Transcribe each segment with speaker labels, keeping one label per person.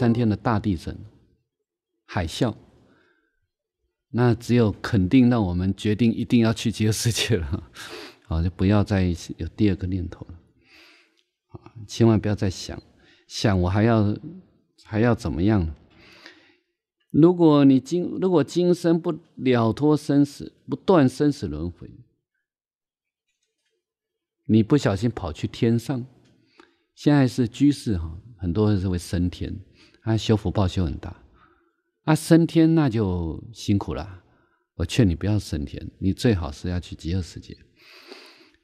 Speaker 1: 三天的大地震、海啸，那只有肯定，让我们决定一定要去极乐世界了。啊，就不要再有第二个念头了。啊，千万不要再想，想我还要还要怎么样？如果你今如果今生不了脱生死，不断生死轮回，你不小心跑去天上，现在是居士哈，很多人是会升天。啊，修福报修很大，啊，升天那就辛苦了。我劝你不要升天，你最好是要去极乐世界。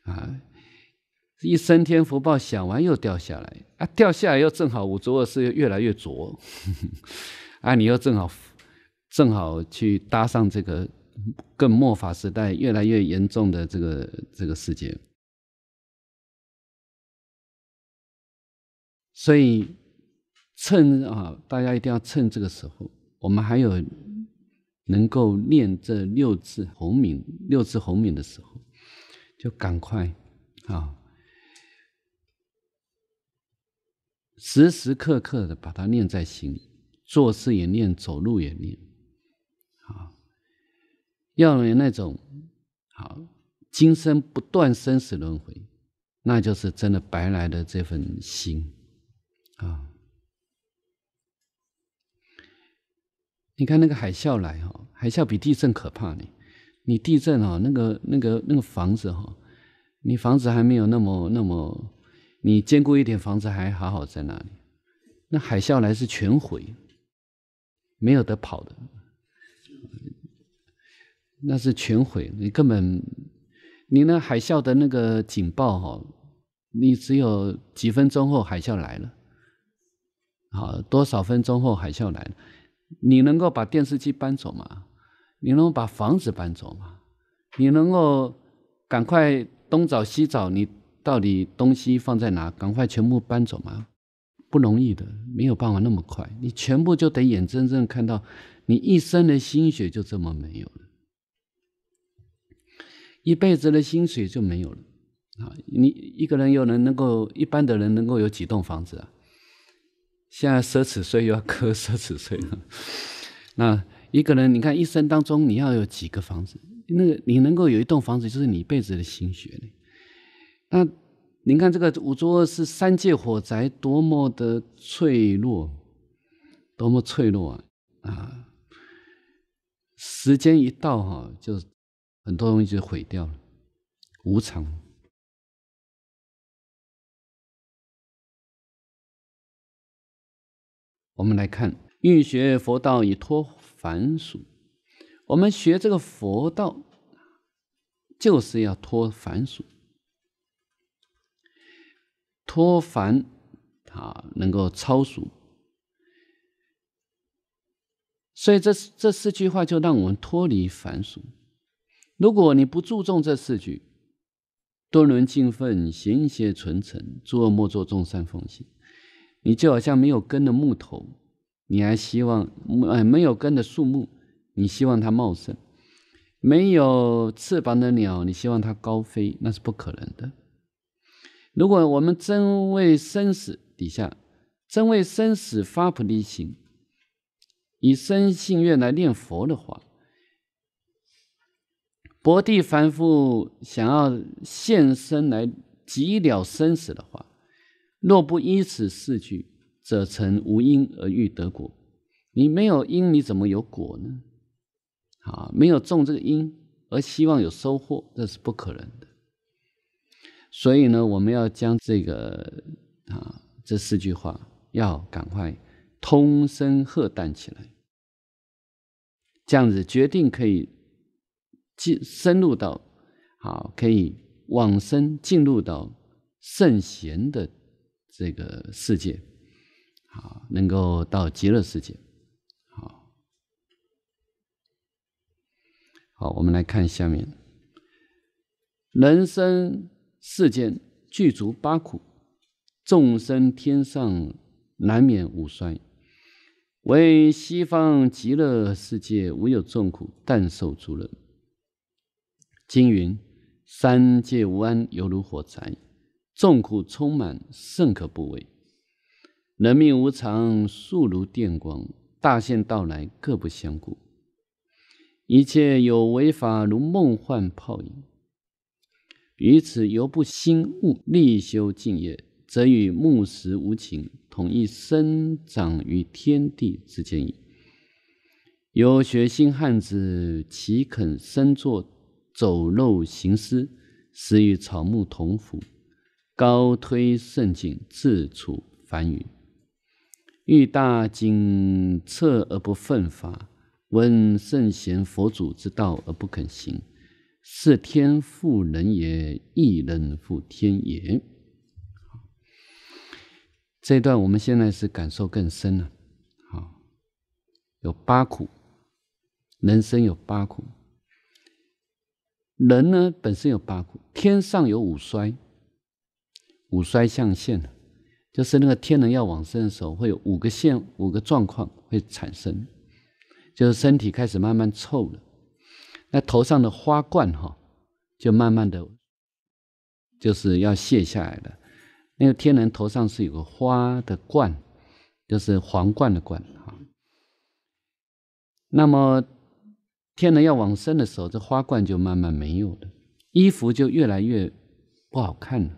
Speaker 1: 啊，一升天福报享完又掉下来，啊，掉下来又正好五浊恶世又越来越浊，啊，你又正好正好去搭上这个更末法时代越来越严重的这个这个世界，所以。趁啊，大家一定要趁这个时候，我们还有能够念这六字洪名、六字洪名的时候，就赶快啊，时时刻刻的把它念在心，里，做事也念，走路也念，啊，要有那种好，今生不断生死轮回，那就是真的白来的这份心啊。你看那个海啸来哈，海啸比地震可怕。呢。你地震哦，那个那个那个房子哈，你房子还没有那么那么，你坚固一点，房子还好好在那里。那海啸来是全毁，没有得跑的，那是全毁。你根本，你那海啸的那个警报哈，你只有几分钟后海啸来了，好多少分钟后海啸来了。你能够把电视机搬走吗？你能把房子搬走吗？你能够赶快东找西找，你到底东西放在哪？赶快全部搬走吗？不容易的，没有办法那么快。你全部就得眼睁睁看到你一生的心血就这么没有了，一辈子的薪水就没有了啊！你一个人又能能够一般的人能够有几栋房子啊？现在奢侈税又要扣奢侈税了。那一个人，你看一生当中你要有几个房子？那个你能够有一栋房子，就是你一辈子的心血呢。那您看这个五桌是三界火灾，多么的脆弱，多么脆弱啊！啊，时间一到哈，就很多东西就毁掉了，无常。我们来看，欲学佛道以脱凡俗。我们学这个佛道，就是要脱凡俗，脱凡啊，能够超俗。所以这这四句话就让我们脱离凡俗。如果你不注重这四句，多伦尽分，行邪存诚，恶莫作，众善奉行。你就好像没有根的木头，你还希望哎没有根的树木，你希望它茂盛；没有翅膀的鸟，你希望它高飞，那是不可能的。如果我们真为生死底下，真为生死发菩提心，以生信愿来念佛的话，薄地凡夫想要现身来极了生死的话，若不依此四句，则成无因而欲得果。你没有因，你怎么有果呢？啊，没有种这个因，而希望有收获，这是不可能的。所以呢，我们要将这个啊这四句话，要赶快通声喝旦起来。这样子决定可以进深入到，好，可以往生进入到圣贤的。这个世界，好，能够到极乐世界，好，好，我们来看下面，人生世间具足八苦，众生天上难免五衰，为西方极乐世界无有众苦，但受诸乐。经云三界无安，犹如火宅。众苦充满，甚可怖畏。人命无常，速如电光。大限到来，各不相顾。一切有为法，如梦幻泡影。于此犹不心悟，力修净业，则与木石无情，统一生长于天地之间矣。有学心汉子，岂肯身作走肉行尸，死与草木同腐？高推圣境，自处凡语。欲大精策而不奋法，闻圣贤佛祖之道而不肯行，是天负人也，亦人负天也。这段我们现在是感受更深了。好，有八苦，人生有八苦，人呢本身有八苦，天上有五衰。五衰象限，就是那个天人要往生的时候，会有五个线、五个状况会产生，就是身体开始慢慢臭了，那头上的花冠哈，就慢慢的就是要卸下来了。那个天人头上是有个花的冠，就是皇冠的冠哈。那么天人要往生的时候，这花冠就慢慢没有了，衣服就越来越不好看了。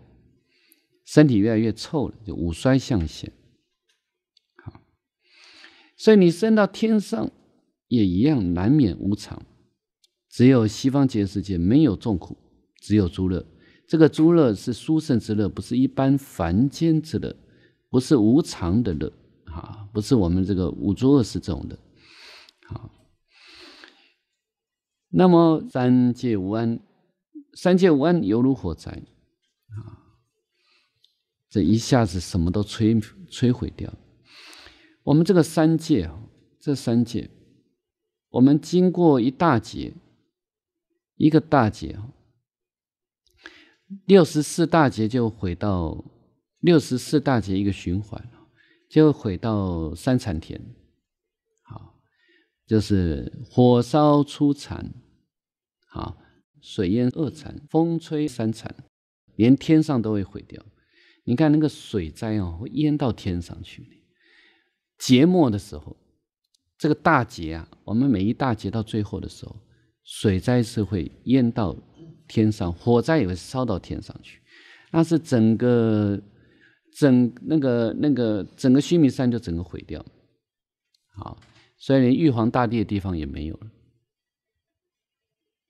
Speaker 1: 身体越来越臭了，就五衰相现。好，所以你升到天上也一样，难免无常。只有西方极乐世界没有众苦，只有诸乐。这个诸乐是殊胜之乐，不是一般凡间之乐，不是无常的乐，哈，不是我们这个五浊恶世种的。好，那么三界无安，三界无安犹如火灾，啊。这一下子什么都摧摧毁掉。我们这个三界，这三界，我们经过一大劫，一个大劫，六十四大劫就毁到六十四大劫一个循环就毁到三禅天，好，就是火烧初禅，好，水淹二禅，风吹三禅，连天上都会毁掉。你看那个水灾哦，会淹到天上去的。末的时候，这个大劫啊，我们每一大劫到最后的时候，水灾是会淹到天上，火灾也会烧到天上去。那是整个整那个那个整个须弥山就整个毁掉，好，所以连玉皇大帝的地方也没有了，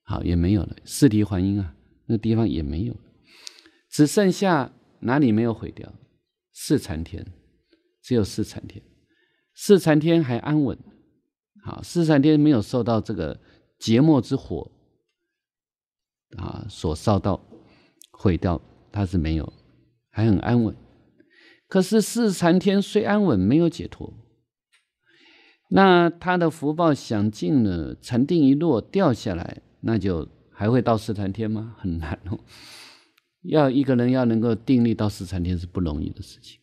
Speaker 1: 好也没有了，四帝还阴啊，那地方也没有了，只剩下。哪里没有毁掉？四禅天，只有四禅天，四禅天还安稳。好，四禅天没有受到这个劫末之火啊所烧到毁掉，它是没有，还很安稳。可是四禅天虽安稳，没有解脱，那他的福报享尽了，禅定一落掉下来，那就还会到四禅天吗？很难哦。要一个人要能够定力到四禅天是不容易的事情，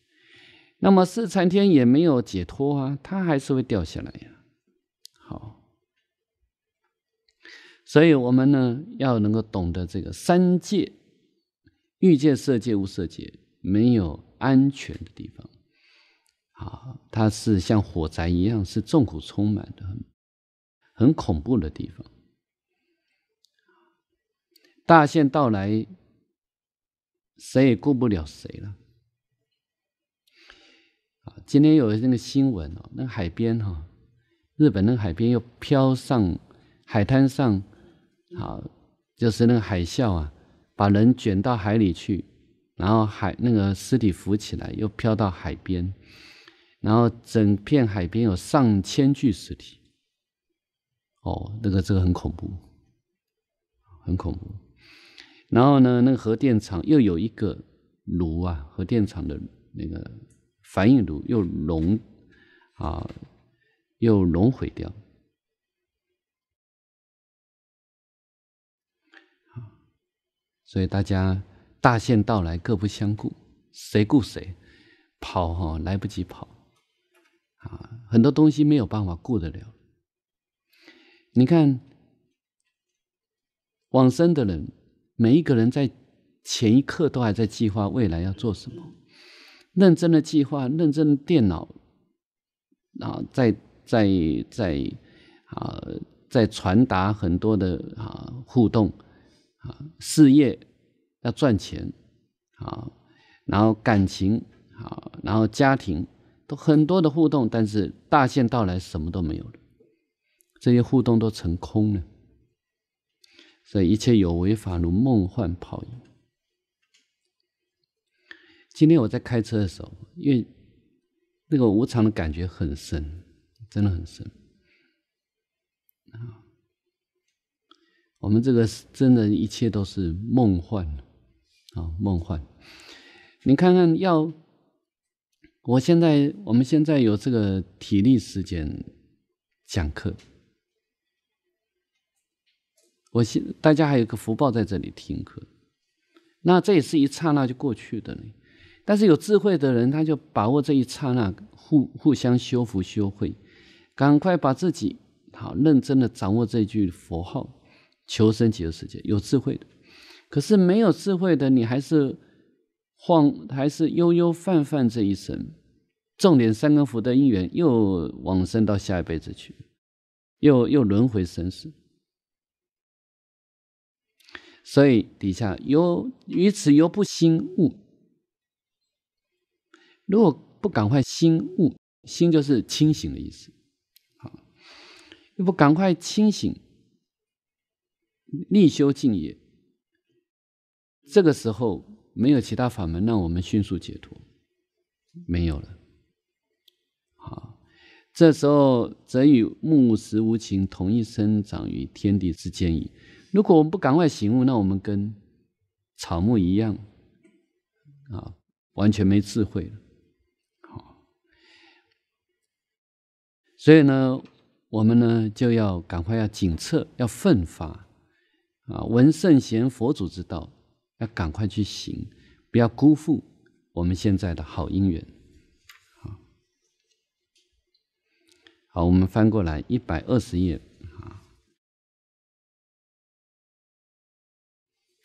Speaker 1: 那么四禅天也没有解脱啊，它还是会掉下来呀。好，所以我们呢要能够懂得这个三界欲界、色界、无色界没有安全的地方，好，它是像火灾一样是痛苦充满的，很恐怖的地方。大限到来。谁也顾不了谁了。啊，今天有那个新闻哦，那海边哈，日本那个海边又飘上海滩上，好，就是那个海啸啊，把人卷到海里去，然后海那个尸体浮起来，又飘到海边，然后整片海边有上千具尸体，哦，那个这个很恐怖，很恐怖。然后呢？那个核电厂又有一个炉啊，核电厂的那个反应炉又熔啊，又熔毁掉。所以大家大限到来，各不相顾，谁顾谁？跑哈，来不及跑啊，很多东西没有办法顾得了。你看往生的人。每一个人在前一刻都还在计划未来要做什么，认真的计划，认真的电脑，啊，在在在啊，在传达很多的啊互动啊事业要赚钱啊，然后感情啊，然后家庭都很多的互动，但是大限到来，什么都没有了，这些互动都成空了。所以一切有为法如梦幻泡影。今天我在开车的时候，因为那个无常的感觉很深，真的很深啊。我们这个真的一切都是梦幻，啊，梦幻。你看看，要我现在，我们现在有这个体力时间讲课。我现大家还有个福报在这里听课，那这也是一刹那就过去的呢。但是有智慧的人，他就把握这一刹那，互互相修福修慧，赶快把自己好认真的掌握这句佛号，求生极乐世界。有智慧的，可是没有智慧的，你还是晃，还是悠悠泛泛这一生，重点三根福的因缘又往生到下一辈子去，又又轮回生死。所以底下由于此犹不心悟，如果不赶快心悟，心就是清醒的意思，好，不赶快清醒，立修静也。这个时候没有其他法门让我们迅速解脱，没有了。好，这时候则与木石无情，同一生长于天地之间矣。如果我们不赶快醒悟，那我们跟草木一样，啊，完全没智慧了。好，所以呢，我们呢就要赶快要警策，要奋发，啊，闻圣贤佛祖之道，要赶快去行，不要辜负我们现在的好姻缘。好，好，我们翻过来一百二十页。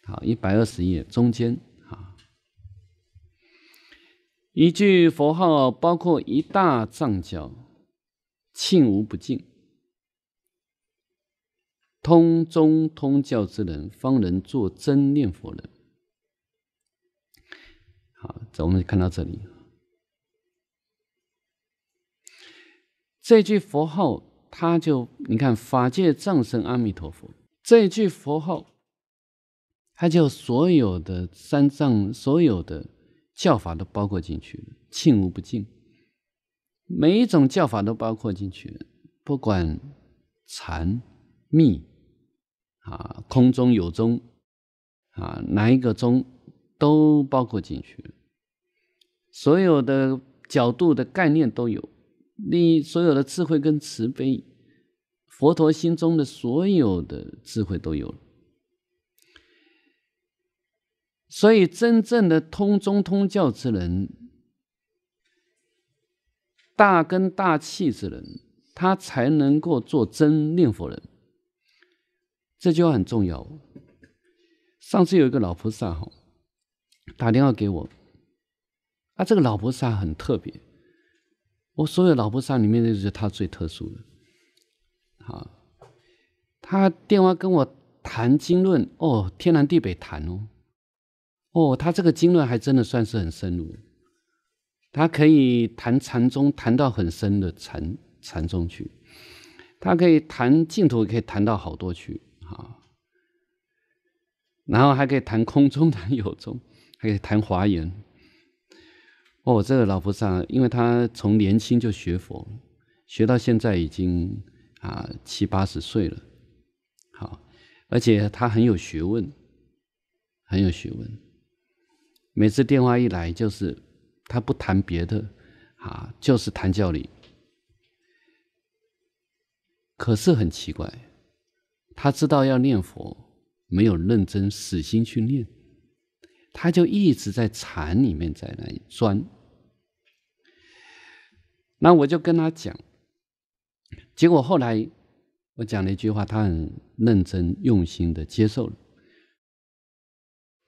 Speaker 1: 好，一百二十页中间，啊，一句佛号包括一大藏教，庆无不敬，通中通教之人，方能做真念佛人。好，我们看到这里，这句佛号，他就你看，法界藏身阿弥陀佛，这句佛号。他就所有的三藏，所有的教法都包括进去了，尽无不尽，每一种教法都包括进去了，不管禅、密啊、空中有中啊，哪一个中都包括进去了，所有的角度的概念都有，你所有的智慧跟慈悲，佛陀心中的所有的智慧都有。所以，真正的通中通教之人，大根大气之人，他才能够做真念佛人。这句话很重要。上次有一个老菩萨哈，打电话给我，啊，这个老菩萨很特别，我所有老菩萨里面就是他最特殊的。啊，他电话跟我谈经论哦，天南地北谈哦。哦，他这个经论还真的算是很深入，他可以谈禅宗谈到很深的禅禅宗去，他可以谈净土，可以谈到好多去啊，然后还可以谈空中谈有中，还可以谈华严。哦，这个老菩萨，因为他从年轻就学佛，学到现在已经啊七八十岁了，好，而且他很有学问，很有学问。每次电话一来，就是他不谈别的，啊，就是谈教理。可是很奇怪，他知道要念佛，没有认真死心去念，他就一直在禅里面在里钻。那我就跟他讲，结果后来我讲了一句话，他很认真用心的接受了。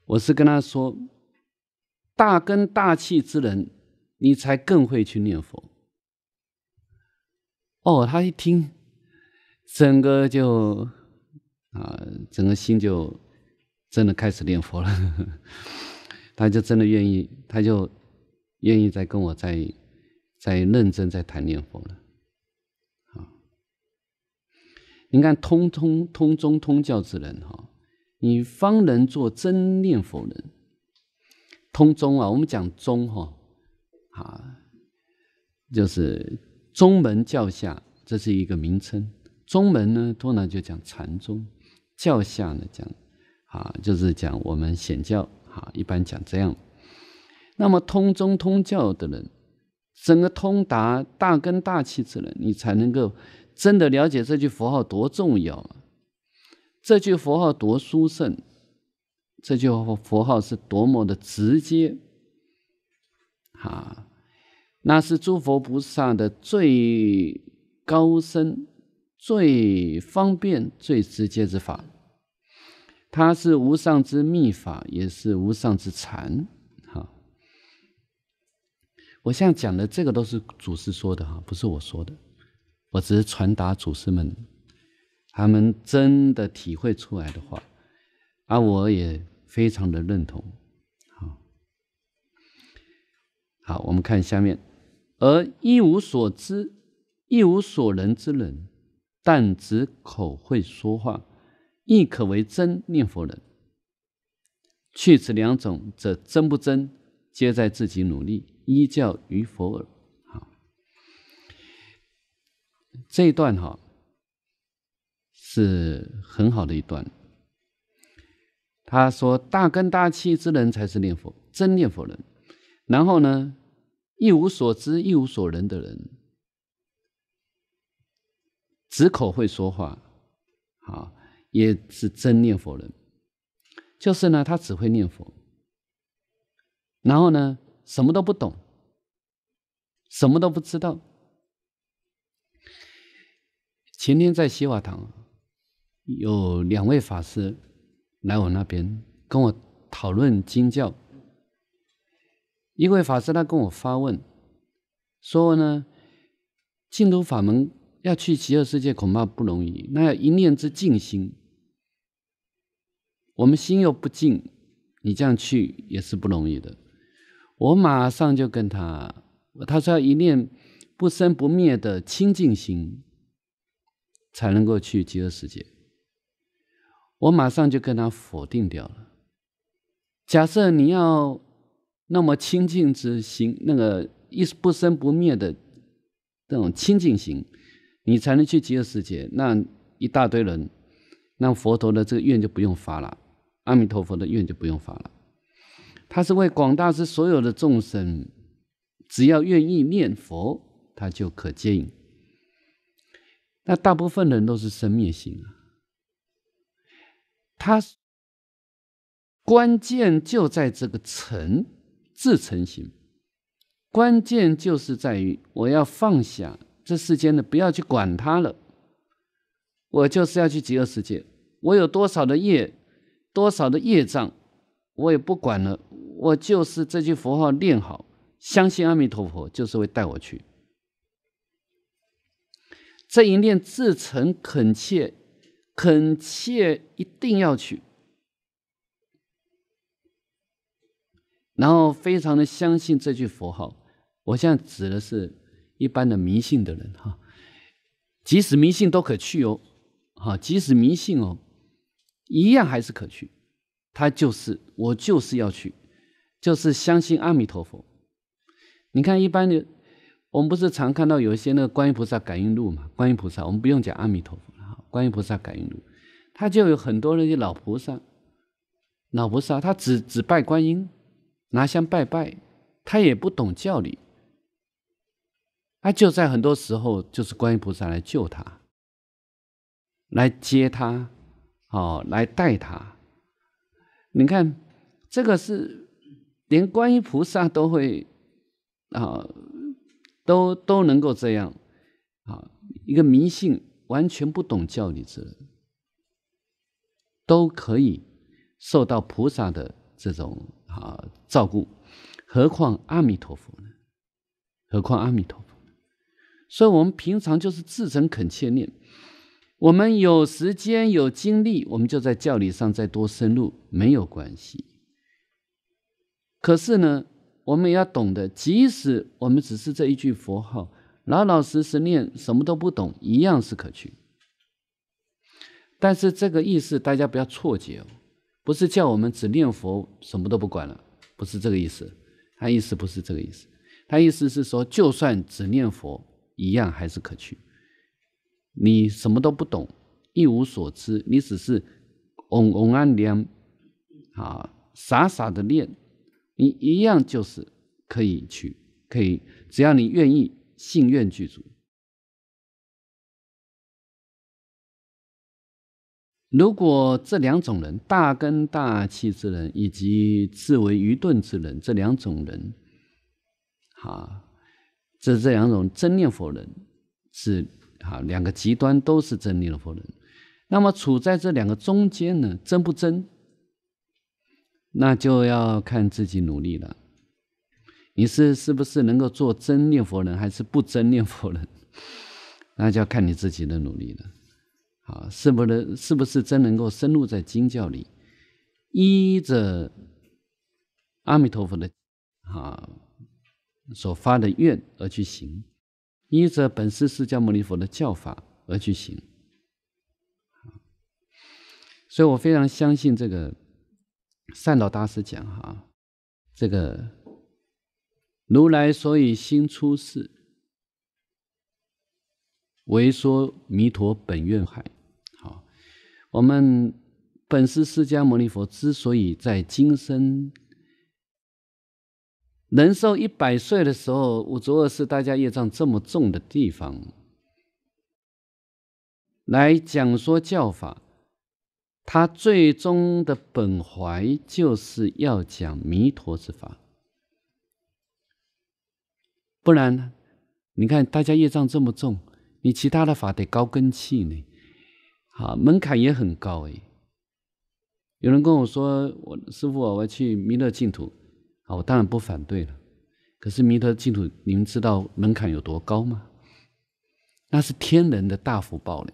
Speaker 1: 我是跟他说。大根大气之人，你才更会去念佛。哦，他一听，整个就啊，整个心就真的开始念佛了。他就真的愿意，他就愿意再跟我再再认真再谈念佛了。啊，你看，通通通中通教之人哈，你方能做真念佛人。通宗啊，我们讲宗哈，啊，就是宗门教下，这是一个名称。宗门呢，通常就讲禅宗；教下呢，讲啊，就是讲我们显教啊，一般讲这样。那么通宗通教的人，整个通达大根大气之人，你才能够真的了解这句佛号多重要，这句佛号多殊胜。这句话佛号是多么的直接，啊，那是诸佛菩萨的最高深、最方便、最直接之法，它是无上之密法，也是无上之禅，哈。我现在讲的这个都是祖师说的哈，不是我说的，我只是传达祖师们他们真的体会出来的话，而我也。非常的认同，好，好，我们看下面。而一无所知、一无所能之人，但只口会说话，亦可为真念佛人。去此两种，则真不真，皆在自己努力依教于佛耳。好，这一段哈。是很好的一段。他说：“大根大气之人才是念佛真念佛人，然后呢，一无所知一无所能的人，只口会说话，啊，也是真念佛人，就是呢，他只会念佛，然后呢，什么都不懂，什么都不知道。”前天在西瓦堂有两位法师。来我那边跟我讨论经教，一位法师他跟我发问说呢：净土法门要去极乐世界恐怕不容易，那要一念之净心，我们心又不静，你这样去也是不容易的。我马上就跟他，他说一念不生不灭的清净心才能够去极乐世界。我马上就跟他否定掉了。假设你要那么清净之心，那个一不生不灭的这种清净心，你才能去极乐世界。那一大堆人，那佛陀的这个愿就不用发了，阿弥陀佛的愿就不用发了。他是为广大是所有的众生，只要愿意念佛，他就可接引。那大部分人都是生灭心啊。它关键就在这个诚自诚心，关键就是在于我要放下这世间的，不要去管它了。我就是要去极乐世界，我有多少的业，多少的业障，我也不管了。我就是这句佛号念好，相信阿弥陀佛就是会带我去。这一念自诚恳切。恳切一定要去，然后非常的相信这句佛号。我现在指的是一般的迷信的人哈，即使迷信都可去哦，哈，即使迷信哦，一样还是可去。他就是我，就是要去，就是相信阿弥陀佛。你看一般的，我们不是常看到有一些那个观音菩萨感应录嘛？观音菩萨，我们不用讲阿弥陀佛。观音菩萨感应路，他就有很多那些老菩萨、老菩萨，他只只拜观音，拿香拜拜，他也不懂教理，他就在很多时候就是观音菩萨来救他，来接他，哦，来带他。你看，这个是连观音菩萨都会啊，都都能够这样啊，一个迷信。完全不懂教理人，都可以受到菩萨的这种啊照顾，何况阿弥陀佛呢？何况阿弥陀佛呢？所以，我们平常就是自诚恳切念。我们有时间、有精力，我们就在教理上再多深入，没有关系。可是呢，我们也要懂得，即使我们只是这一句佛号。老老实实念，什么都不懂，一样是可取。但是这个意思大家不要错解哦，不是叫我们只念佛什么都不管了，不是这个意思。他意思不是这个意思，他意思是说，就算只念佛，一样还是可取。你什么都不懂，一无所知，你只是嗡嗡安脸啊傻傻的念，你一样就是可以去，可以，只要你愿意。信愿具足。如果这两种人大根大气之人，以及自为愚钝之人，这两种人，啊，这这两种真念佛人是啊，两个极端，都是真念佛人。那么处在这两个中间呢，真不真？那就要看自己努力了。你是是不是能够做真念佛人，还是不真念佛人？那就要看你自己的努力了。好，是不是是不是真能够深入在经教里，依着阿弥陀佛的啊所发的愿而去行，依着本师释迦牟尼佛的教法而去行。所以，我非常相信这个善导大师讲哈，这个。如来所以心出世，为说弥陀本愿海。好，我们本师释迦牟尼佛之所以在今生人寿一百岁的时候，五浊恶世、大家业障这么重的地方来讲说教法，他最终的本怀就是要讲弥陀之法。不然，呢？你看大家业障这么重，你其他的法得高根器呢，啊，门槛也很高哎。有人跟我说，我师傅我要去弥勒净土，啊，我当然不反对了。可是弥勒净土，你们知道门槛有多高吗？那是天人的大福报了，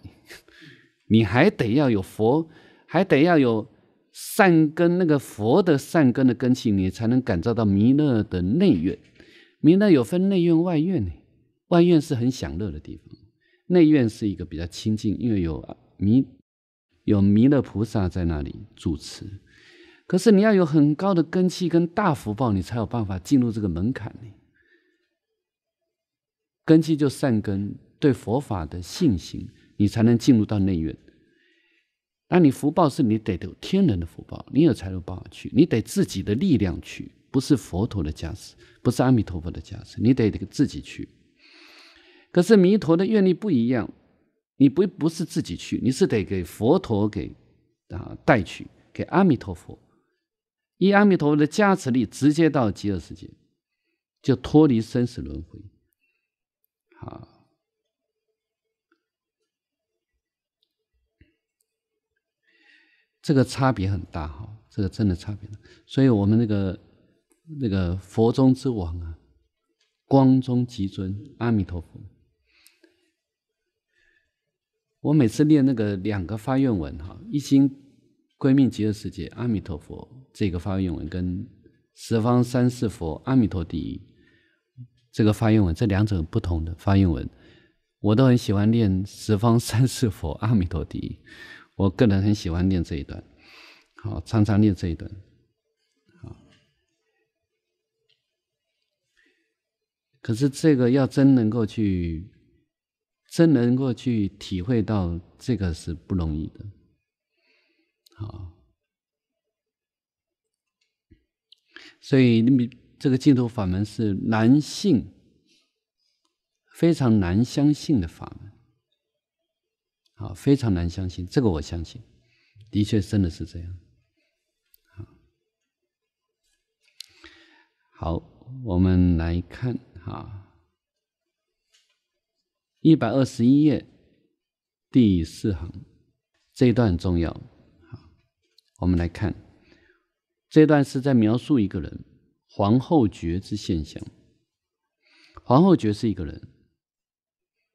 Speaker 1: 你还得要有佛，还得要有善根，那个佛的善根的根气，你才能感召到弥勒的内院。弥勒有分内院外院呢，外院是很享乐的地方，内院是一个比较清净，因为有弥有弥勒菩萨在那里主持。可是你要有很高的根气跟大福报，你才有办法进入这个门槛呢。根基就善根，对佛法的信心，你才能进入到内院。那你福报是你得有天人的福报，你有才有办法去，你得自己的力量去。不是佛陀的加持，不是阿弥陀佛的加持，你得自己去。可是弥陀的愿力不一样，你不不是自己去，你是得给佛陀给啊带去，给阿弥陀佛，以阿弥陀佛的加持力，直接到极乐世界，就脱离生死轮回。好，这个差别很大哈，这个真的差别。所以我们那个。那个佛中之王啊，光中极尊阿弥陀佛。我每次念那个两个发愿文哈，一心归命极乐世界阿弥陀佛这个发愿文，跟十方三世佛阿弥陀第一这个发愿文，这两者不同的发愿文，我都很喜欢念十方三世佛阿弥陀第一，我个人很喜欢念这一段，好，常常念这一段。可是这个要真能够去，真能够去体会到，这个是不容易的，好。所以，你这个净土法门是男性。非常难相信的法门，好，非常难相信。这个我相信，的确真的是这样。好，我们来看。好，一百二十一页第四行这一段很重要。我们来看这一段是在描述一个人皇后觉之现象。皇后觉是一个人，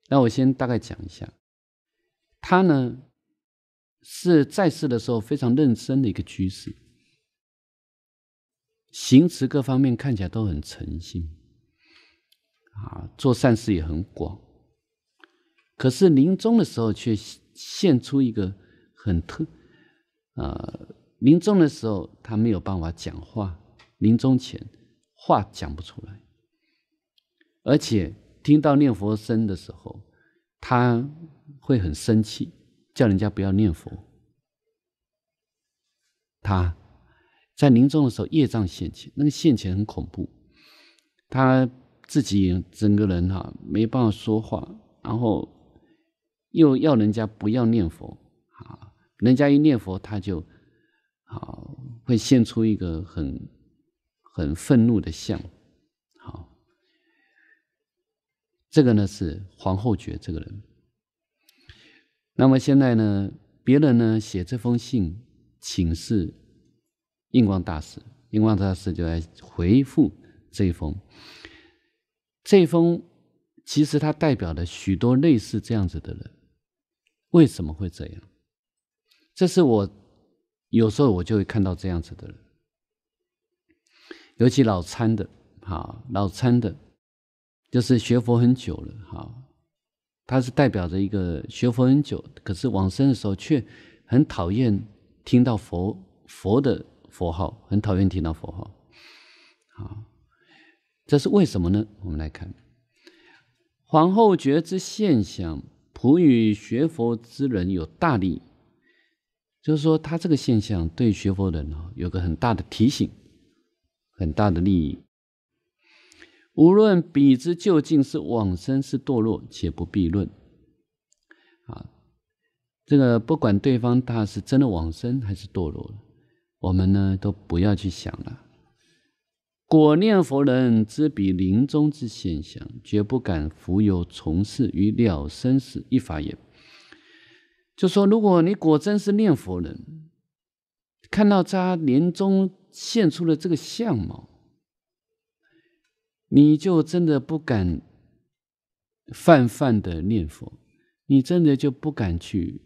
Speaker 1: 那我先大概讲一下，他呢是在世的时候非常认真的一个居士，行持各方面看起来都很诚信，啊，做善事也很广，可是临终的时候却现出一个很特，呃，临终的时候他没有办法讲话，临终前话讲不出来，而且听到念佛声的时候，他会很生气，叫人家不要念佛。他在临终的时候业障现前，那个现前很恐怖，他。自己整个人哈没办法说话，然后又要人家不要念佛啊，人家一念佛，他就好会现出一个很很愤怒的相。好，这个呢是皇后觉这个人。那么现在呢，别人呢写这封信请示印光大师，印光大师就来回复这一封。这封其实它代表了许多类似这样子的人，为什么会这样？这是我有时候我就会看到这样子的人，尤其老参的，好老参的，就是学佛很久了，好，他是代表着一个学佛很久，可是往生的时候却很讨厌听到佛佛的佛号，很讨厌听到佛号，好。这是为什么呢？我们来看，皇后觉之现象，普与学佛之人有大利。就是说，他这个现象对学佛人哦，有个很大的提醒，很大的利益。无论彼之究竟是往生是堕落，且不必论。啊，这个不管对方他是真的往生还是堕落，我们呢都不要去想了。果念佛人知彼临终之现象，绝不敢浮有从事于了生死一法也。就说，如果你果真是念佛人，看到他临终现出了这个相貌，你就真的不敢泛泛的念佛，你真的就不敢去，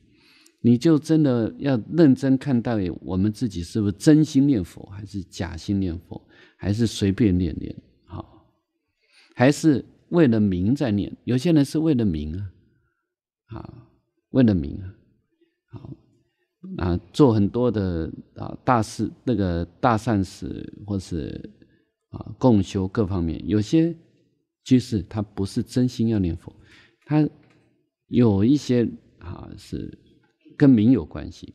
Speaker 1: 你就真的要认真看待我们自己是不是真心念佛，还是假心念佛。还是随便念念好，还是为了名在念？有些人是为了名啊，啊，为了名啊，好啊，做很多的啊大事，那个大善事或是啊共修各方面，有些居士他不是真心要念佛，他有一些啊是跟名有关系，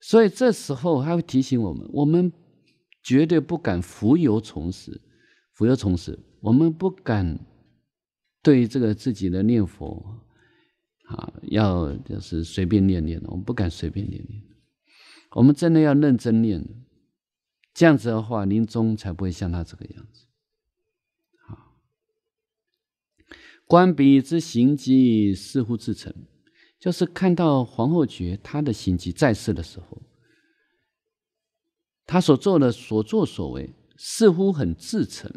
Speaker 1: 所以这时候他会提醒我们，我们。绝对不敢浮游从事，浮游从事，我们不敢对这个自己的念佛啊，要就是随便念念的，我们不敢随便念念我们真的要认真念这样子的话，临终才不会像他这个样子。啊，观彼之行迹，似乎自成，就是看到皇后觉他的行迹在世的时候。他所做的所作所为，似乎很自诚，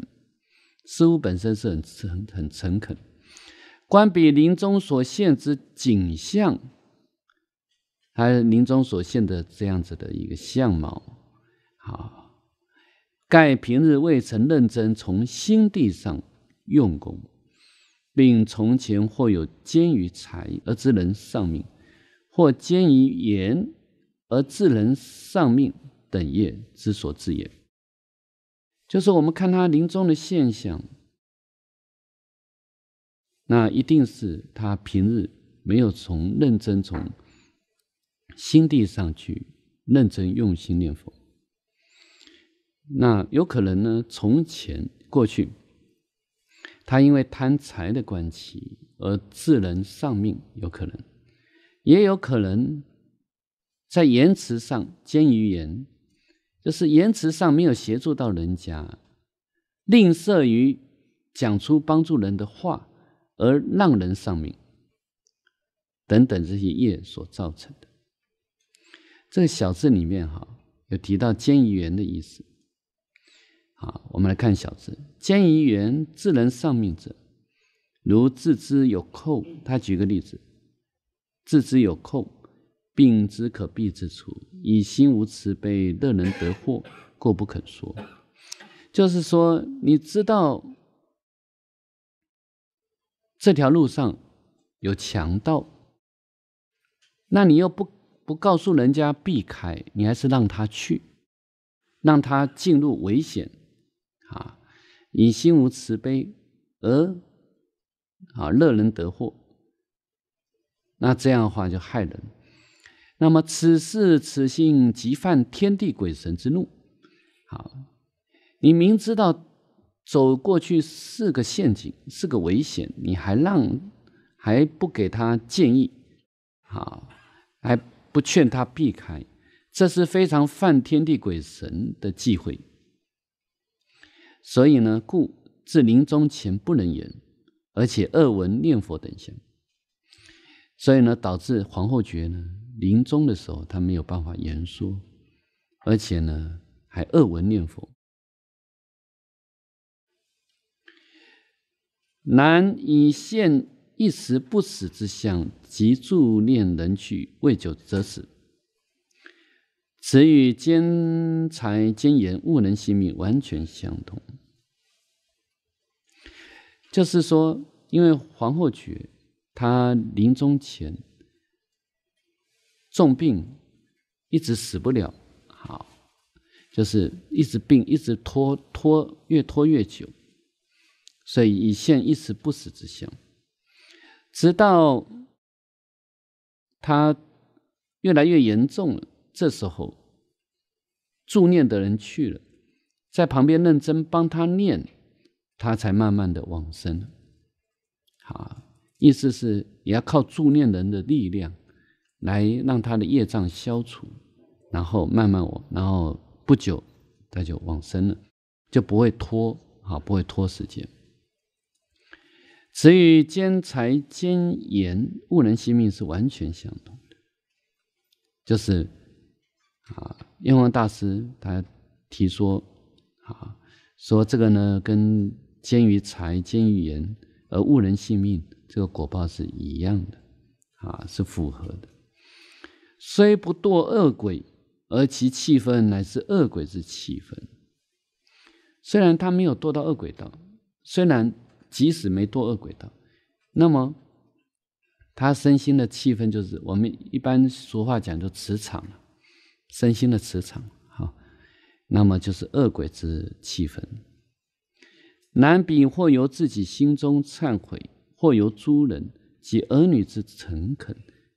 Speaker 1: 似乎本身是很诚很诚恳。观彼临终所现之景象，还临终所现的这样子的一个相貌，好，盖平日未曾认真从心地上用功，并从前或有兼于财而致人丧命，或兼于言而致人丧命。等业之所至也，就是我们看他临终的现象，那一定是他平日没有从认真从心地上去认真用心念佛。那有可能呢，从前过去，他因为贪财的关系而自人丧命，有可能，也有可能在言辞上尖于言。就是言辞上没有协助到人家，吝啬于讲出帮助人的话，而让人丧命，等等这些业所造成的。这个小字里面哈，有提到“监于缘”的意思。好，我们来看小字，“监于缘，自能丧命者，如自知有寇。”他举个例子，“自知有寇。”病之可避之处，以心无慈悲，乐人得祸，故不肯说。就是说，你知道这条路上有强盗，那你又不不告诉人家避开，你还是让他去，让他进入危险，啊，以心无慈悲而啊乐人得祸，那这样的话就害人。那么此事此性即犯天地鬼神之怒，好，你明知道走过去是个陷阱，是个危险，你还让还不给他建议，好，还不劝他避开，这是非常犯天地鬼神的忌讳。所以呢，故至临终前不能言，而且恶闻念佛等相，所以呢，导致皇后觉呢。临终的时候，他没有办法言说，而且呢，还恶闻念佛，难以现一时不死之相，即助念人去，未久则死。此与兼财兼言误人性命完全相同。就是说，因为皇后觉她临终前。重病一直死不了，好，就是一直病，一直拖拖，越拖越久，所以以现一时不死之相，直到他越来越严重了，这时候助念的人去了，在旁边认真帮他念，他才慢慢的往生好，意思是你要靠助念人的力量。来让他的业障消除，然后慢慢我，然后不久他就往生了，就不会拖，啊，不会拖时间。此与兼财兼言物人性命是完全相同的，就是啊，燕王大师他提说啊，说这个呢跟兼于财兼于言而物人性命这个果报是一样的啊，是符合的。虽不堕恶鬼，而其气氛乃是恶鬼之气氛。虽然他没有堕到恶鬼道，虽然即使没堕恶鬼道，那么他身心的气氛就是我们一般俗话讲就磁场身心的磁场好，那么就是恶鬼之气氛。男比或由自己心中忏悔，或由诸人及儿女之诚恳，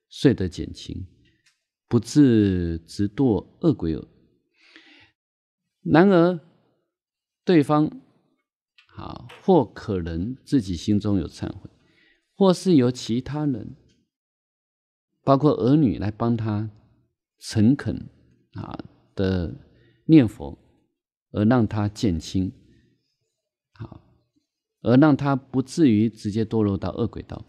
Speaker 1: 遂得减轻。不至直堕恶鬼耳。然而，对方啊，或可能自己心中有忏悔，或是由其他人，包括儿女来帮他诚恳啊的念佛，而让他减轻，好，而让他不至于直接堕落到恶鬼道。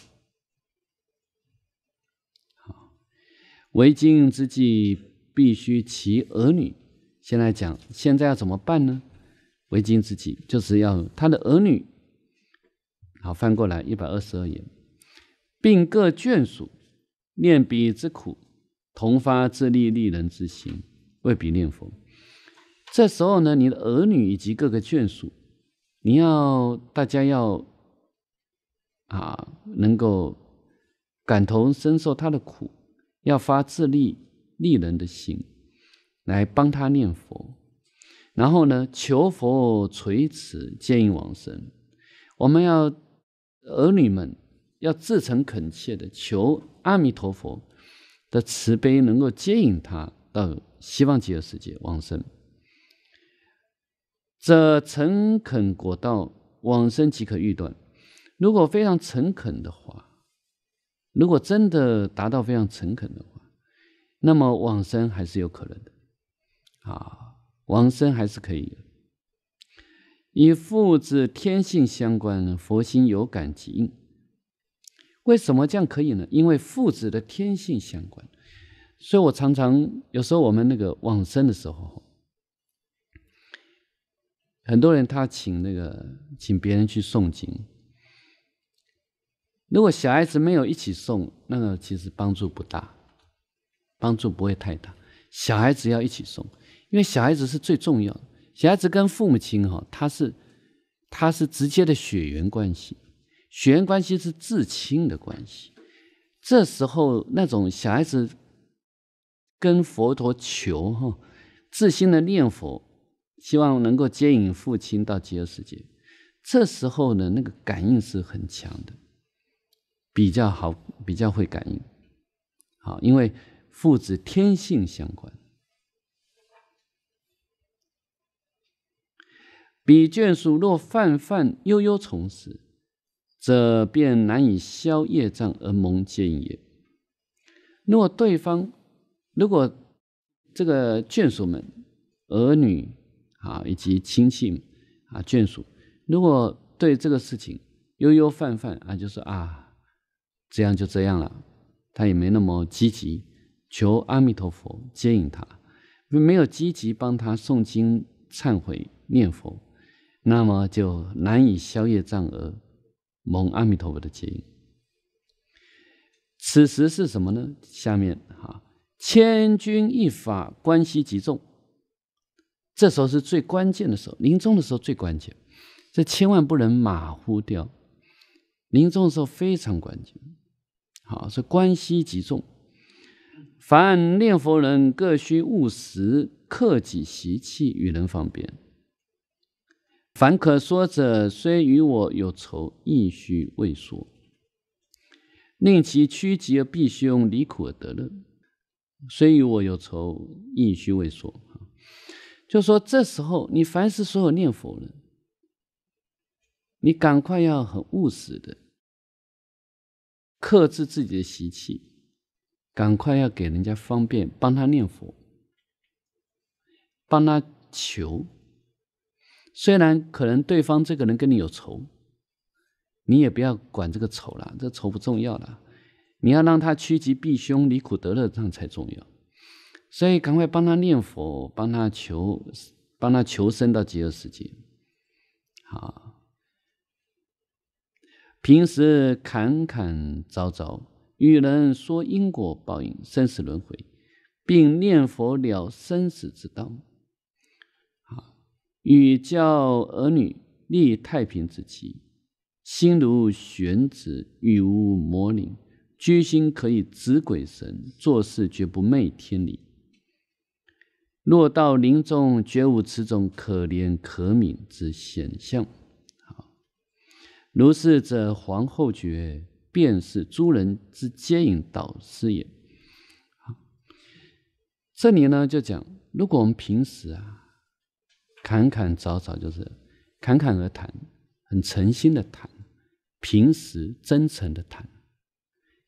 Speaker 1: 为今之计，必须其儿女先来讲。现在要怎么办呢？为今之计，就是要他的儿女。好，翻过来一百二十二页，并各眷属，念彼之苦，同发自利利人之心，为彼念佛。这时候呢，你的儿女以及各个眷属，你要大家要啊，能够感同身受他的苦。要发自利利人的心，来帮他念佛，然后呢，求佛垂慈接引往生。我们要儿女们要至诚恳切的求阿弥陀佛的慈悲，能够接引他到西方极乐世界往生，这诚恳果道往生即可欲断。如果非常诚恳的话。如果真的达到非常诚恳的话，那么往生还是有可能的啊，往生还是可以的。与父子天性相关，佛心有感即应。为什么这样可以呢？因为父子的天性相关，所以我常常有时候我们那个往生的时候，很多人他请那个请别人去诵经。如果小孩子没有一起送，那个其实帮助不大，帮助不会太大。小孩子要一起送，因为小孩子是最重要的。小孩子跟父母亲哈，他是他是直接的血缘关系，血缘关系是至亲的关系。这时候那种小孩子跟佛陀求哈，至心的念佛，希望能够接引父亲到极乐世界。这时候呢，那个感应是很强的。比较好，比较会感应，好，因为父子天性相关。比眷属若泛泛悠悠从事，则便难以消业障而蒙见也。如果对方，如果这个眷属们、儿女啊，以及亲戚啊、眷属，如果对这个事情悠悠泛泛啊，就是啊。这样就这样了，他也没那么积极，求阿弥陀佛接引他，没有积极帮他诵经、忏悔、念佛，那么就难以消业障而蒙阿弥陀佛的接引。此时是什么呢？下面哈，千钧一发，关系极重，这时候是最关键的时候，临终的时候最关键，这千万不能马虎掉，临终的时候非常关键。好，是关系极重。凡念佛人，各需务实，克己习气，与人方便。凡可说者，虽与我有仇，应须未说，令其趋吉而避凶，离苦而得乐。虽与我有仇，应须未说。就说这时候，你凡是所有念佛人，你赶快要很务实的。克制自己的习气，赶快要给人家方便，帮他念佛，帮他求。虽然可能对方这个人跟你有仇，你也不要管这个仇了，这仇不重要了。你要让他趋吉避凶，离苦得乐，这样才重要。所以赶快帮他念佛，帮他求，帮他求生到极乐世界。好。平时侃侃凿凿，与人说因果报应、生死轮回，并念佛了生死之道。好，与教儿女立太平之基，心如玄子，与无魔灵，居心可以止鬼神，做事绝不昧天理。若到临终，绝无此种可怜可悯之险象。如是者，皇后觉便是诸人之接引导师也。这里呢，就讲如果我们平时啊，侃侃早早就是侃侃而谈，很诚心的谈，平时真诚的谈，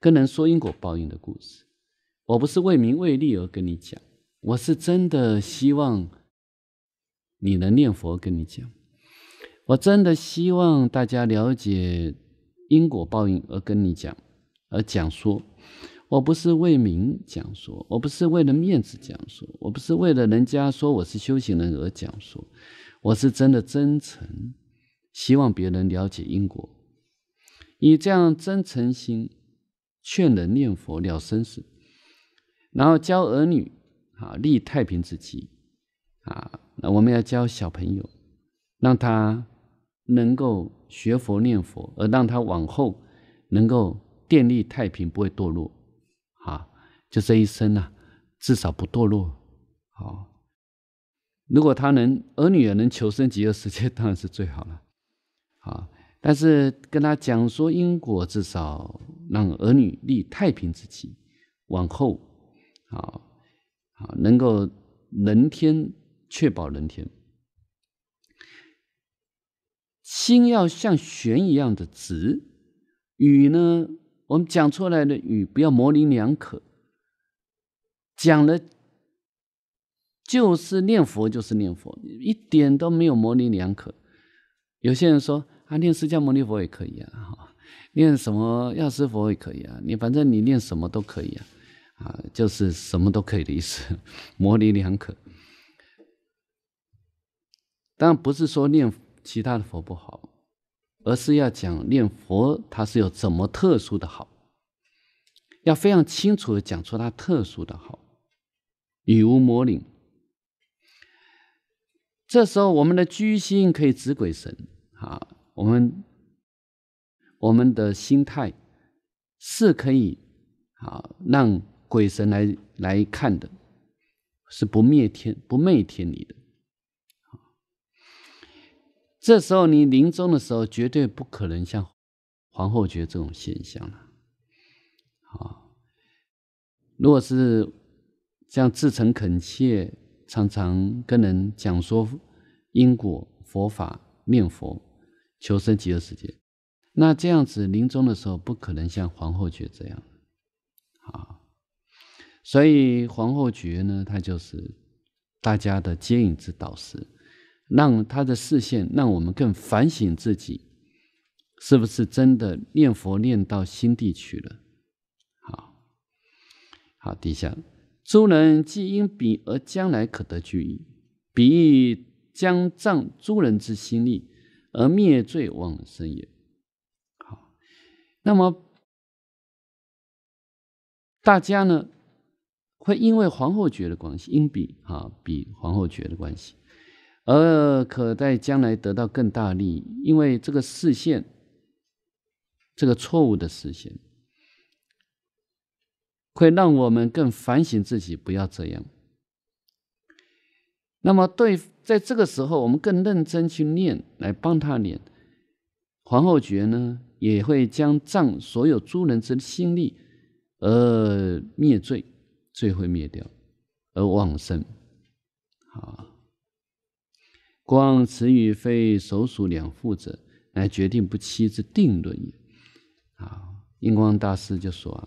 Speaker 1: 跟人说因果报应的故事，我不是为名为利而跟你讲，我是真的希望你能念佛，跟你讲。我真的希望大家了解因果报应，而跟你讲，而讲说，我不是为民讲说，我不是为了面子讲说，我不是为了人家说我是修行人而讲说，我是真的真诚，希望别人了解因果，以这样真诚心劝人念佛了生死，然后教儿女啊立太平之基啊，那我们要教小朋友，让他。能够学佛念佛，而让他往后能够电力太平，不会堕落，啊，就这一生啊，至少不堕落。好，如果他能儿女也能求生极乐世界，当然是最好了。啊，但是跟他讲说因果，至少让儿女立太平之基，往后，啊，啊，能够能天确保能天。心要像弦一样的直，语呢？我们讲出来的语不要模棱两可，讲了就是念佛，就是念佛，一点都没有模棱两可。有些人说啊，念释迦牟尼佛也可以啊，哈，念什么药师佛也可以啊，你反正你念什么都可以啊，啊，就是什么都可以的意思，模棱两可。当然不是说念。其他的佛不好，而是要讲念佛，它是有怎么特殊的好，要非常清楚的讲出它特殊的好。雨无魔顶，这时候我们的居心可以指鬼神啊，我们我们的心态是可以啊让鬼神来来看的，是不灭天不昧天理的。这时候你临终的时候绝对不可能像皇后觉这种现象了。啊，如果是像至诚恳切，常常跟人讲说因果佛法、念佛、求生极乐世界，那这样子临终的时候不可能像皇后觉这样。啊，所以皇后觉呢，他就是大家的接引之导师。让他的视线，让我们更反省自己，是不是真的念佛念到心地去了？好好，底下，诸人既因彼而将来可得具矣，彼亦将仗诸人之心力而灭罪往生也。好，那么大家呢，会因为皇后觉的关系，因彼啊，彼皇后觉的关系。而可在将来得到更大利益，因为这个视线，这个错误的视线，会让我们更反省自己，不要这样。那么对，在这个时候，我们更认真去念，来帮他念《皇后诀》呢，也会将葬所有诸人之心力而灭罪，罪会灭掉，而往生，好。光此与非手属两负者，乃决定不欺之定论也。啊，印光大师就说啊，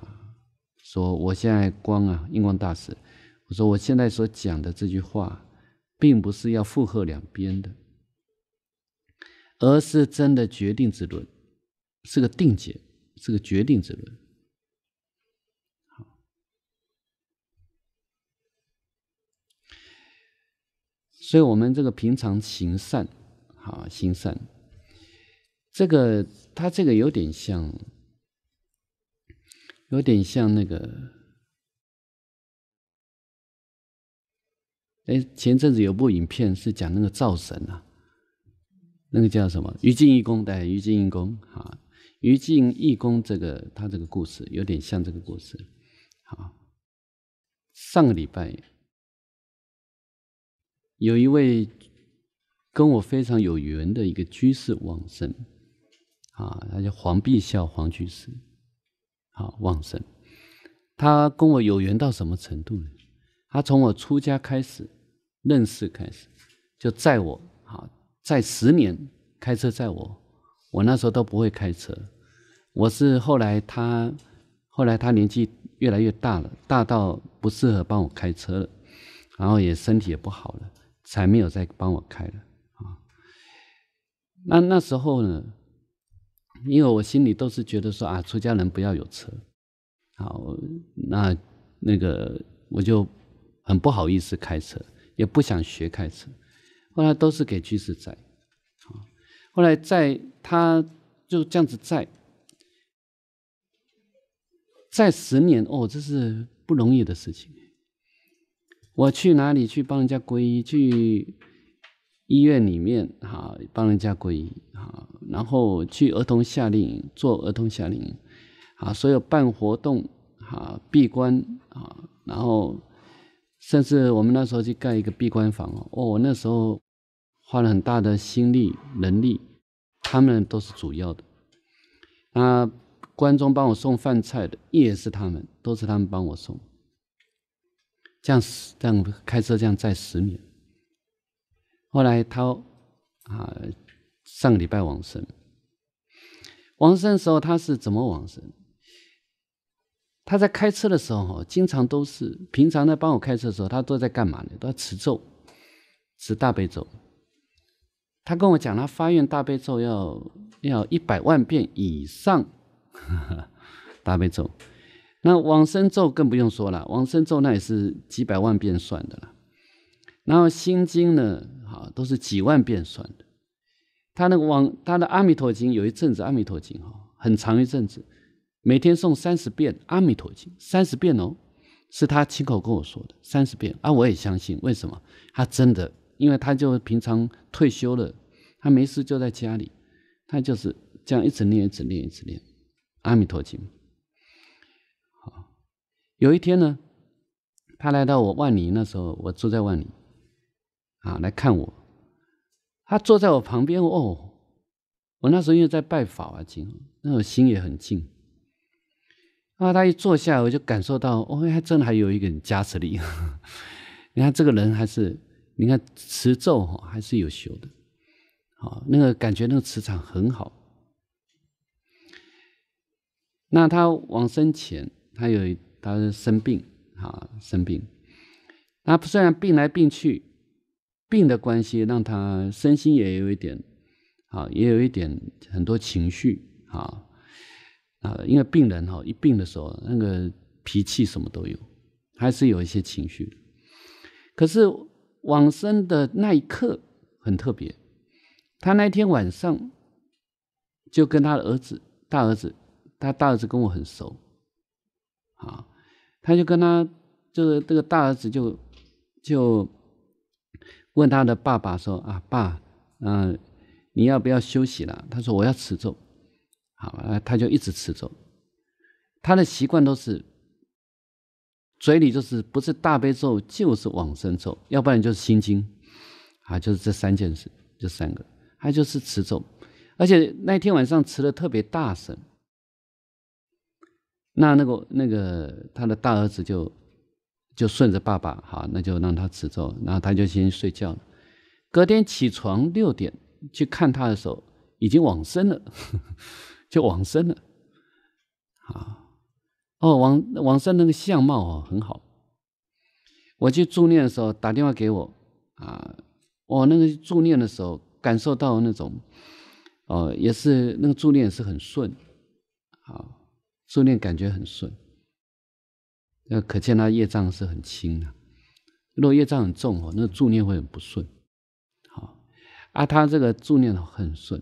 Speaker 1: 说我现在光啊，印光大师，我说我现在所讲的这句话，并不是要附和两边的，而是真的决定之论，是个定解，是个决定之论。所以我们这个平常行善，好行善，这个他这个有点像，有点像那个，哎，前阵子有部影片是讲那个灶神啊，那个叫什么？于禁义工对，于禁义工啊，于禁义工这个他这个故事有点像这个故事，好，上个礼拜。有一位跟我非常有缘的一个居士往生，啊，他叫黄碧孝黄居士，好往生，他跟我有缘到什么程度呢？他从我出家开始认识开始，就载我，好载十年开车载我，我那时候都不会开车，我是后来他后来他年纪越来越大了，大到不适合帮我开车了，然后也身体也不好了。才没有再帮我开了啊！那那时候呢，因为我心里都是觉得说啊，出家人不要有车，好，那那个我就很不好意思开车，也不想学开车。后来都是给居士载，啊，后来在他就这样子载，载十年哦，这是不容易的事情。我去哪里去帮人家皈依？去医院里面哈，帮人家皈依哈，然后去儿童夏令营做儿童夏令营，啊，所有办活动哈，闭关啊，然后甚至我们那时候去盖一个闭关房哦，我那时候花了很大的心力、人力，他们都是主要的。啊，关中帮我送饭菜的也是他们，都是他们帮我送。这样，这样开车这样在十年。后来他啊，上个礼拜往生。往生的时候，他是怎么往生？他在开车的时候，经常都是平常在帮我开车的时候，他都在干嘛呢？都在持咒，持大悲咒。他跟我讲，他发愿大悲咒要要一百万遍以上，大悲咒。那往生咒更不用说了，往生咒那也是几百万遍算的了。然后心经呢，好都是几万遍算的。他那个往他的阿弥陀经有一阵子，阿弥陀经哈很长一阵子，每天诵三十遍阿弥陀经，三十遍哦，是他亲口跟我说的，三十遍啊，我也相信。为什么？他真的，因为他就平常退休了，他没事就在家里，他就是这样一直念，一直念，一直念阿弥陀经。有一天呢，他来到我万里，那时候我住在万里，啊，来看我。他坐在我旁边，哦，我那时候又在拜法啊经，那个心也很静。啊，他一坐下，我就感受到，哦，还真的还有一个人加持力。你看这个人还是，你看持咒哈，还是有修的，好，那个感觉那个磁场很好。那他往生前，他有。他是生病，啊，生病。那虽然病来病去，病的关系让他身心也有一点，啊，也有一点很多情绪，啊，啊，因为病人哈，一病的时候那个脾气什么都有，还是有一些情绪。可是往生的那一刻很特别，他那天晚上就跟他的儿子，大儿子，他大儿子跟我很熟，啊。他就跟他就是这个大儿子就就问他的爸爸说啊爸嗯你要不要休息了？他说我要持咒，好，他就一直持咒。他的习惯都是嘴里就是不是大悲咒就是往生咒，要不然就是心经啊，就是这三件事，这三个他就是持咒，而且那天晚上持的特别大声。那那个那个他的大儿子就就顺着爸爸哈，那就让他吃粥，然后他就先睡觉了。隔天起床六点去看他的时候，已经往生了，就往生了。啊哦，往往生那个相貌啊很好。我去助念的时候打电话给我啊，我那个助念的时候感受到那种哦，也是那个助念是很顺，好。助念感觉很顺，那可见他业障是很轻的。如果业障很重哦，那助念会很不顺。好，啊，他这个助念很顺。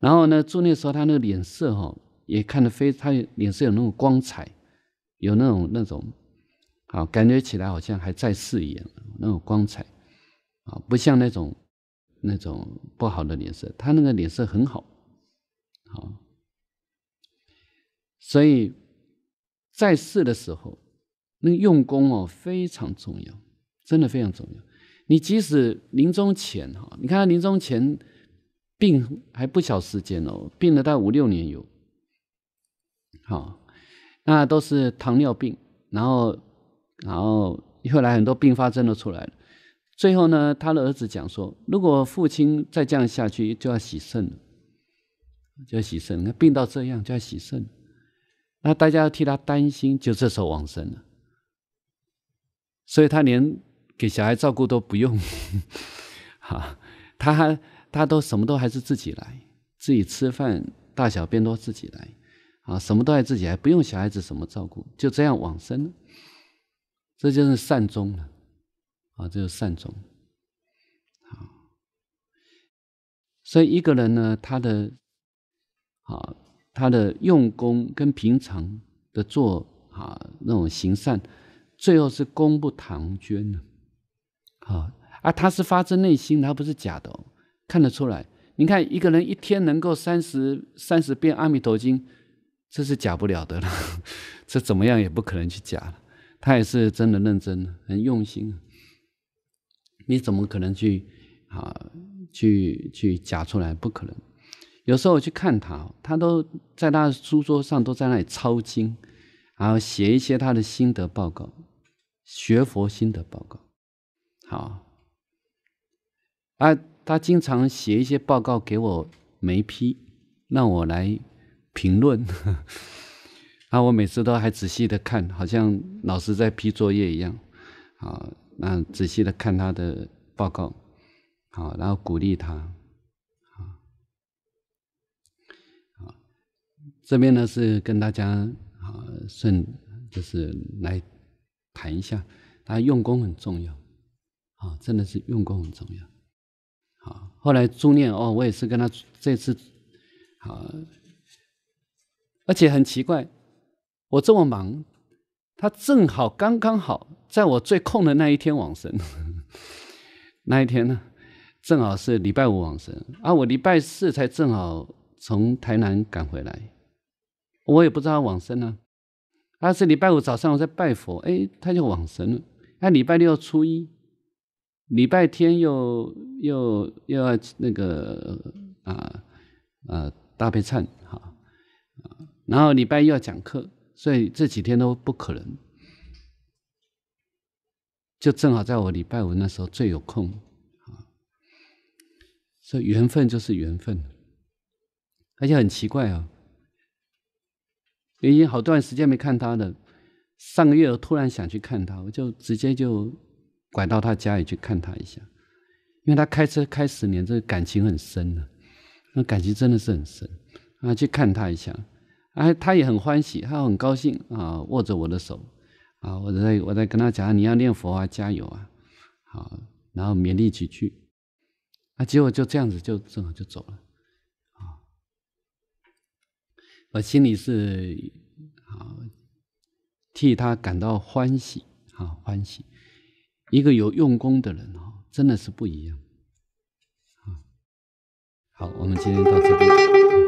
Speaker 1: 然后呢，助念的时候，他那个脸色哦，也看得非，他脸色有那种光彩，有那种那种，啊，感觉起来好像还在世一样，那种光彩，啊，不像那种那种不好的脸色，他那个脸色很好，好。所以在世的时候，那用功哦非常重要，真的非常重要。你即使临终前哈，你看他临终前病还不小时间哦，病了大概五六年有，好，那都是糖尿病，然后然后后来很多并发症都出来了。最后呢，他的儿子讲说，如果父亲再这样下去，就要洗肾了，就要洗肾。病到这样，就要洗肾。那大家要替他担心，就这时候往生了，所以他连给小孩照顾都不用，哈，他他都什么都还是自己来，自己吃饭大小便都自己来，啊，什么都爱自己，来，不用小孩子什么照顾，就这样往生了，这就是善终了，啊，这就是善终，好，所以一个人呢，他的，好。他的用功跟平常的做啊那种行善，最后是功不唐捐的，好啊，他是发自内心，他不是假的，看得出来。你看一个人一天能够三十三十遍《阿弥陀经》，这是假不了的了，这怎么样也不可能去假了，他也是真的认真，很用心。你怎么可能去啊去去假出来？不可能。有时候我去看他，他都在他的书桌上都在那里抄经，然后写一些他的心得报告，学佛心得报告。好，啊，他经常写一些报告给我没批，让我来评论。啊，我每次都还仔细的看，好像老师在批作业一样。啊，那仔细的看他的报告，好，然后鼓励他。这边呢是跟大家啊，顺就是来谈一下，他用功很重要啊，真的是用功很重要。好，后来朱念哦，我也是跟他这次啊，而且很奇怪，我这么忙，他正好刚刚好在我最空的那一天往生。那一天呢，正好是礼拜五往生啊，我礼拜四才正好从台南赶回来。我也不知道他往生啊。他是礼拜五早上我在拜佛，哎，他就往生了。他礼拜六初一，礼拜天又又又要那个啊啊大陪餐哈然后礼拜又要讲课，所以这几天都不可能，就正好在我礼拜五那时候最有空啊，所以缘分就是缘分，而且很奇怪啊。已经好段时间没看他了。上个月我突然想去看他，我就直接就拐到他家里去看他一下，因为他开车开十年，这个感情很深的，那感情真的是很深啊。去看他一下，啊，他也很欢喜，他很高兴啊，握着我的手啊，我在我在跟他讲，你要念佛啊，加油啊，好，然后勉励几句，啊，结果就这样子就正好就走了。我心里是啊，替他感到欢喜啊，欢喜。一个有用功的人啊，真的是不一样。啊。好，我们今天到这边。